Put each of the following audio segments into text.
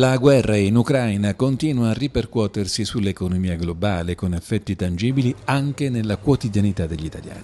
La guerra in Ucraina continua a ripercuotersi sull'economia globale con effetti tangibili anche nella quotidianità degli italiani.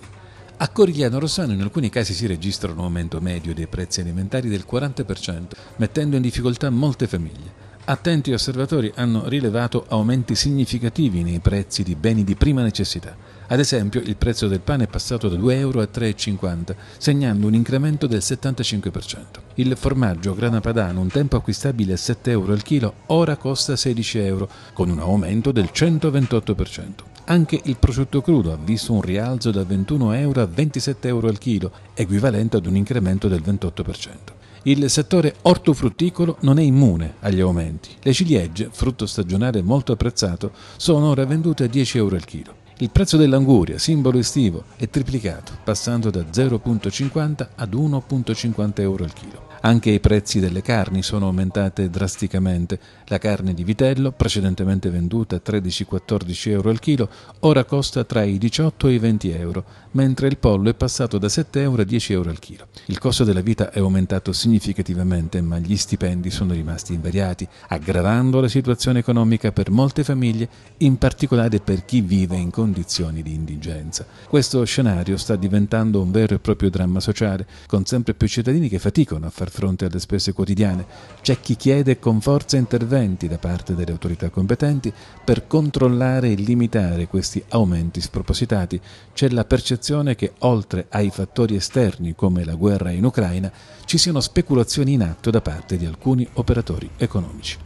A Corigliano Rossano in alcuni casi si registra un aumento medio dei prezzi alimentari del 40%, mettendo in difficoltà molte famiglie. Attenti osservatori hanno rilevato aumenti significativi nei prezzi di beni di prima necessità. Ad esempio, il prezzo del pane è passato da 2 euro a 3,50, segnando un incremento del 75%. Il formaggio grana padano, un tempo acquistabile a 7 euro al chilo, ora costa 16 euro, con un aumento del 128%. Anche il prosciutto crudo ha visto un rialzo da 21 euro a 27 euro al chilo, equivalente ad un incremento del 28%. Il settore ortofrutticolo non è immune agli aumenti. Le ciliegie, frutto stagionale molto apprezzato, sono ora vendute a 10 euro al chilo. Il prezzo dell'anguria, simbolo estivo, è triplicato, passando da 0,50 ad 1,50 euro al chilo. Anche i prezzi delle carni sono aumentati drasticamente. La carne di vitello, precedentemente venduta a 13-14 euro al chilo, ora costa tra i 18 e i 20 euro, mentre il pollo è passato da 7 euro a 10 euro al chilo. Il costo della vita è aumentato significativamente, ma gli stipendi sono rimasti invariati, aggravando la situazione economica per molte famiglie, in particolare per chi vive in condizioni di indigenza. Questo scenario sta diventando un vero e proprio dramma sociale, con sempre più cittadini che faticano a far far fronte alle spese quotidiane, c'è chi chiede con forza interventi da parte delle autorità competenti per controllare e limitare questi aumenti spropositati, c'è la percezione che oltre ai fattori esterni come la guerra in Ucraina ci siano speculazioni in atto da parte di alcuni operatori economici.